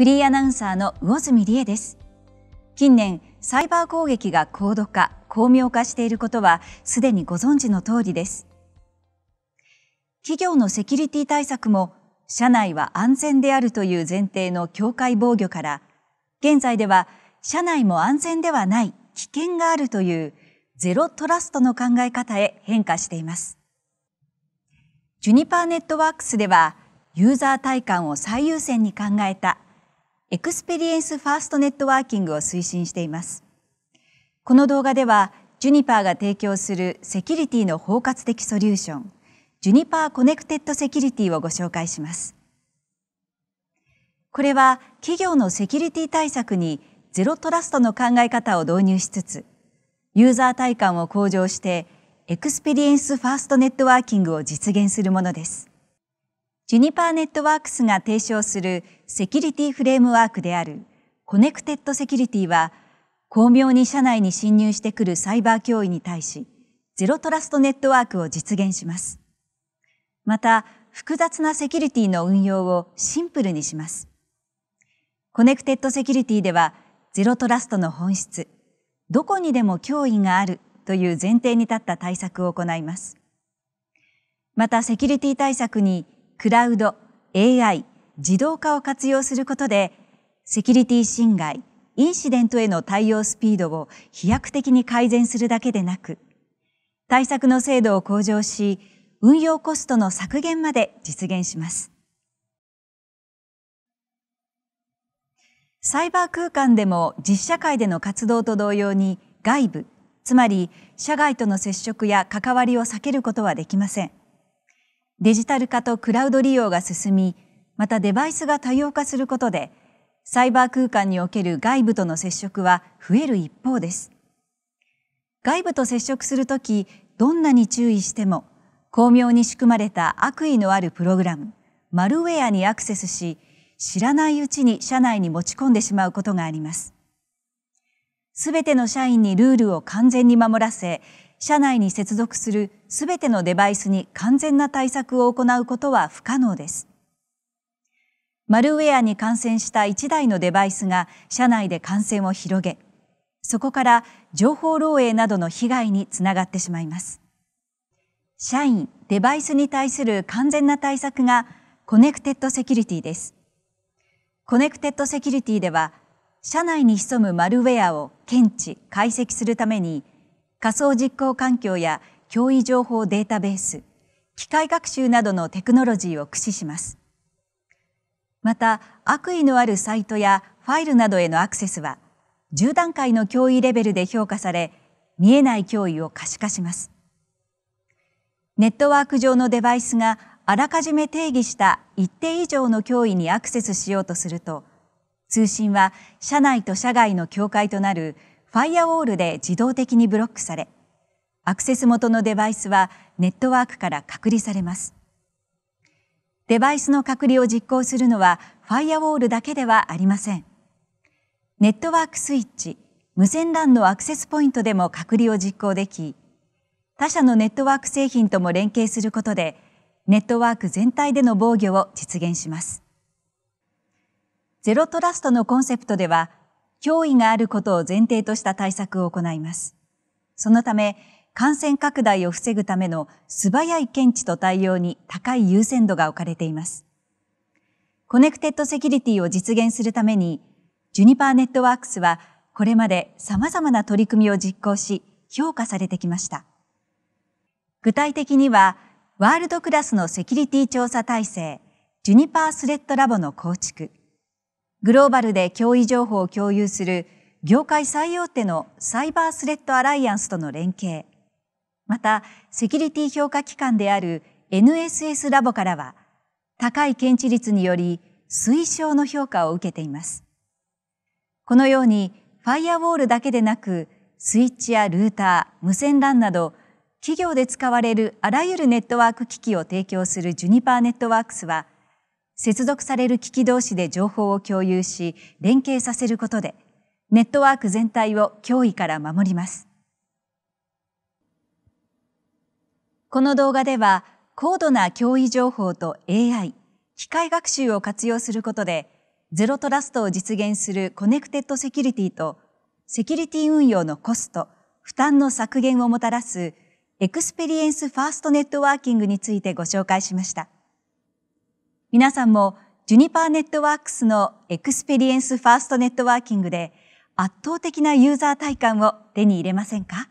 フリーアナウンサーの魚住理恵です近年サイバー攻撃が高度化巧妙化していることはすでにご存知の通りです企業のセキュリティ対策も社内は安全であるという前提の境界防御から現在では社内も安全ではない危険があるというゼロトラストの考え方へ変化していますジュニパーネットワークスではユーザー体感を最優先に考えたエクスペリエンスファーストネットワーキングを推進しています。この動画では、ジュニパーが提供するセキュリティの包括的ソリューション、ジュニパーコネクテッドセキュリティをご紹介します。これは企業のセキュリティ対策にゼロトラストの考え方を導入しつつ、ユーザー体感を向上してエクスペリエンスファーストネットワーキングを実現するものです。ジュニパーネットワークスが提唱するセキュリティフレームワークであるコネクテッドセキュリティは、巧妙に社内に侵入してくるサイバー脅威に対し、ゼロトラストネットワークを実現します。また、複雑なセキュリティの運用をシンプルにします。コネクテッドセキュリティでは、ゼロトラストの本質、どこにでも脅威があるという前提に立った対策を行います。また、セキュリティ対策にクラウド、AI、自動化を活用することで、セキュリティ侵害、インシデントへの対応スピードを飛躍的に改善するだけでなく、対策の精度を向上し、運用コストの削減まで実現します。サイバー空間でも実社会での活動と同様に外部、つまり社外との接触や関わりを避けることはできません。デジタル化とクラウド利用が進み、またデバイスが多様化することで、サイバー空間における外部との接触は増える一方です。外部と接触するとき、どんなに注意しても、巧妙に仕組まれた悪意のあるプログラム、マルウェアにアクセスし、知らないうちに社内に持ち込んでしまうことがあります。すべての社員にルールを完全に守らせ、社内に接続するすべてのデバイスに完全な対策を行うことは不可能です。マルウェアに感染した1台のデバイスが社内で感染を広げ、そこから情報漏洩などの被害につながってしまいます。社員、デバイスに対する完全な対策がコネクテッドセキュリティです。コネクテッドセキュリティでは、社内に潜むマルウェアを検知・解析するために仮想実行環境や脅威情報データベース、機械学習などのテクノロジーを駆使します。また、悪意のあるサイトやファイルなどへのアクセスは、10段階の脅威レベルで評価され、見えない脅威を可視化します。ネットワーク上のデバイスがあらかじめ定義した一定以上の脅威にアクセスしようとすると、通信は社内と社外の境界となるファイアウォールで自動的にブロックされ、アクセス元のデバイスはネットワークから隔離されます。デバイスの隔離を実行するのはファイアウォールだけではありません。ネットワークスイッチ、無線 LAN のアクセスポイントでも隔離を実行でき、他社のネットワーク製品とも連携することで、ネットワーク全体での防御を実現します。ゼロトラストのコンセプトでは、脅威があることを前提とした対策を行います。そのため、感染拡大を防ぐための素早い検知と対応に高い優先度が置かれています。コネクテッドセキュリティを実現するために、ジュニパーネットワークスはこれまで様々な取り組みを実行し評価されてきました。具体的には、ワールドクラスのセキュリティ調査体制、ジュニパースレッドラボの構築、グローバルで脅威情報を共有する業界最大手のサイバースレッドアライアンスとの連携、またセキュリティ評価機関である NSS ラボからは、高い検知率により推奨の評価を受けています。このように、ファイアウォールだけでなく、スイッチやルーター、無線 LAN など、企業で使われるあらゆるネットワーク機器を提供するジュニパーネットワークスは、接続される機器同士で情報を共有し、連携させることで、ネットワーク全体を脅威から守ります。この動画では、高度な脅威情報と AI、機械学習を活用することで、ゼロトラストを実現するコネクテッドセキュリティと、セキュリティ運用のコスト、負担の削減をもたらすエクスペリエンスファーストネットワーキングについてご紹介しました。皆さんもジュニパーネットワークスのエクスペリエンスファーストネットワーキングで圧倒的なユーザー体感を手に入れませんか